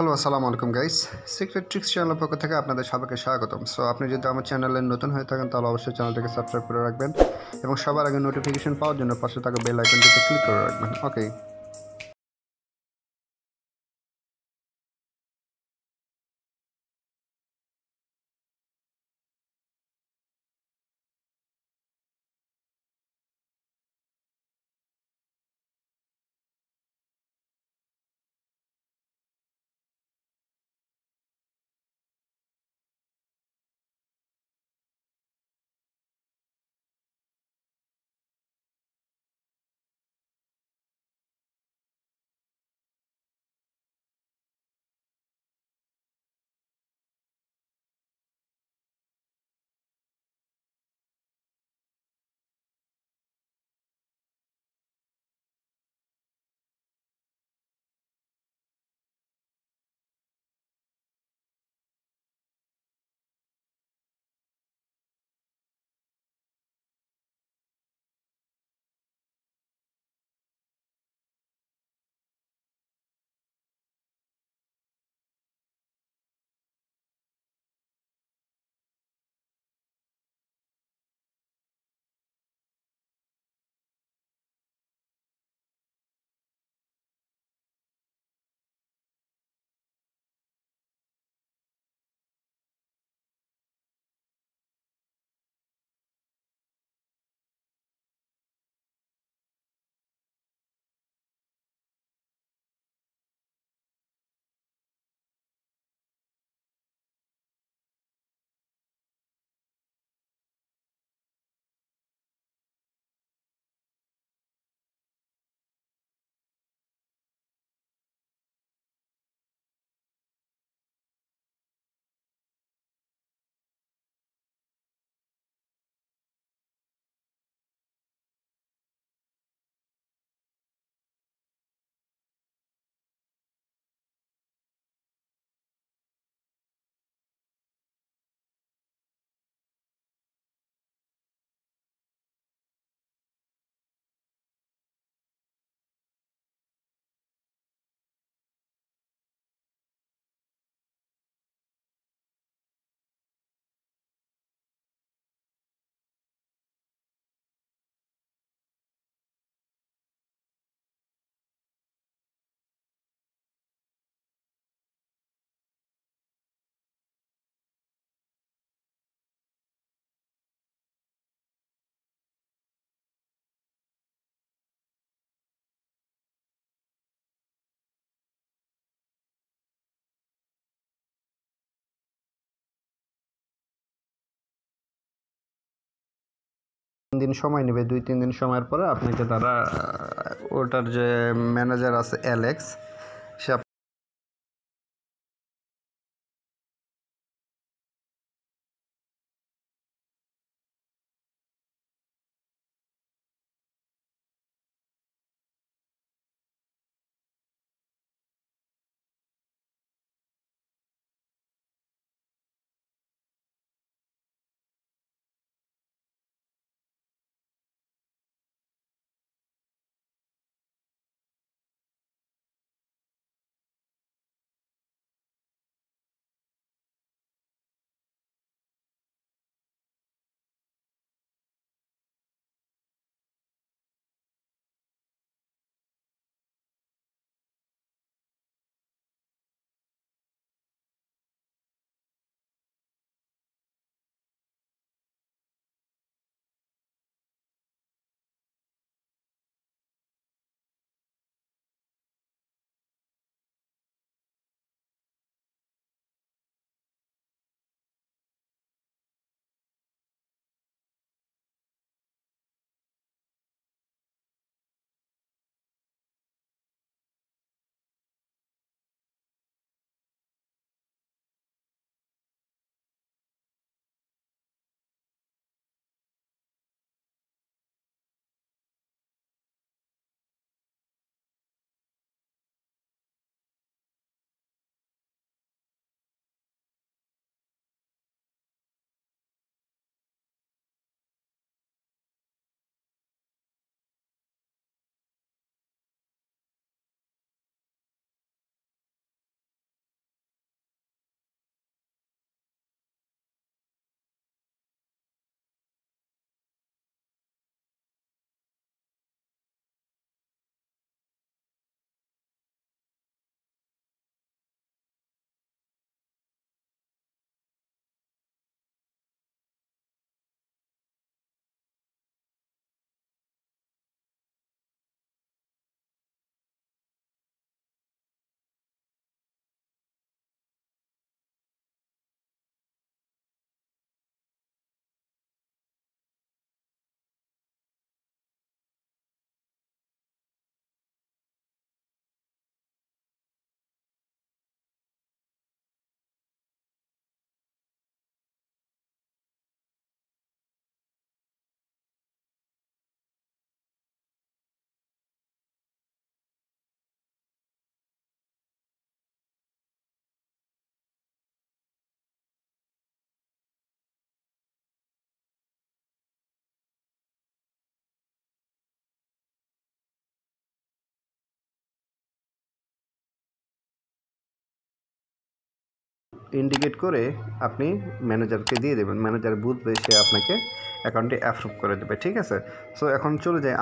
hello আসসালামু আলাইকুম guys secret tricks চ্যানেলের পক্ষ থেকে আপনাদের সবাইকে স্বাগতম সো আপনি যদি আমার চ্যানেলে নতুন হয়ে থাকেন তাহলে অবশ্যই চ্যানেলটিকে সাবস্ক্রাইব করে রাখবেন এবং সবার আগে নোটিফিকেশন পাওয়ার জন্য পাশে থাকা বেল আইকনটিতে ক্লিক করে রাখবেন ওকে দিন সময় নেবে দুই তিন দিন সময়ের পরে আপনাকে তারা ওটার যে ম্যানেজার আছে অ্যালেক্স ইন্ডিকেট করে আপনি ম্যানেজারকে দিয়ে দেবেন ম্যানেজার বুঝবে সে আপনাকে অ্যাকাউন্টটি অ্যাপ্রুভ করে দেবে ঠিক আছে সো এখন চলে যাই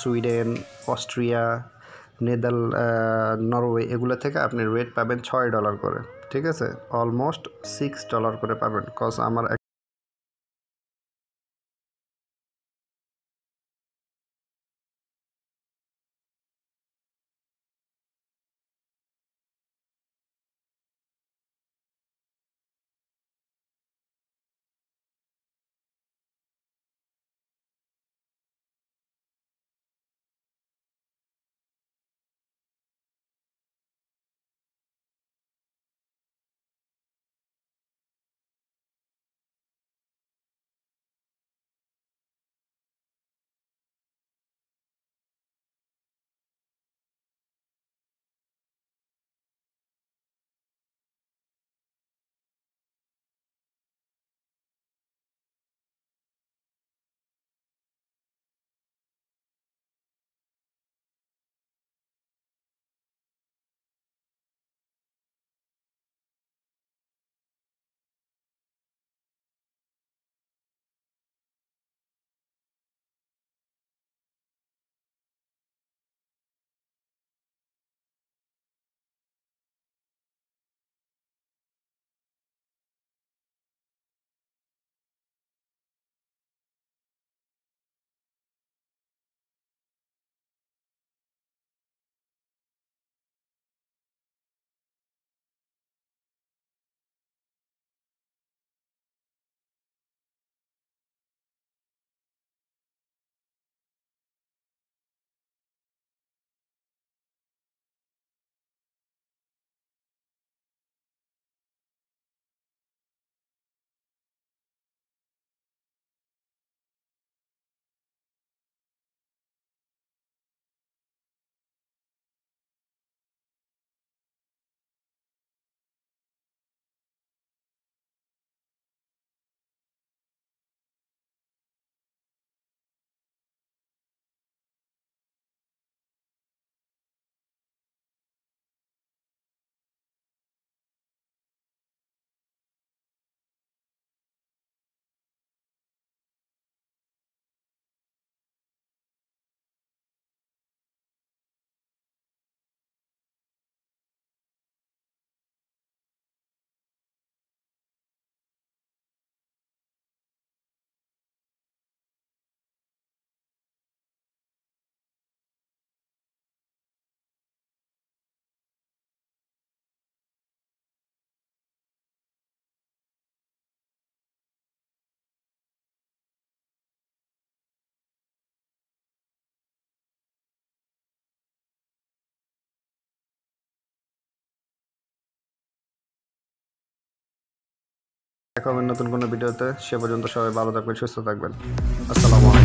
সুইডেন অস্ট্রিয়া নেদার নরওয়ে এগুলো থেকে আপনি রেট পাবেন ছয় ডলার করে ঠিক আছে অলমোস্ট সিক্স ডলার করে পাবেন কজ আমার দেখা হবে নতুন কোনো ভিডিওতে সে পর্যন্ত সবাই ভালো থাকবেন সুস্থ থাকবেন আসসালামু আলাইকুম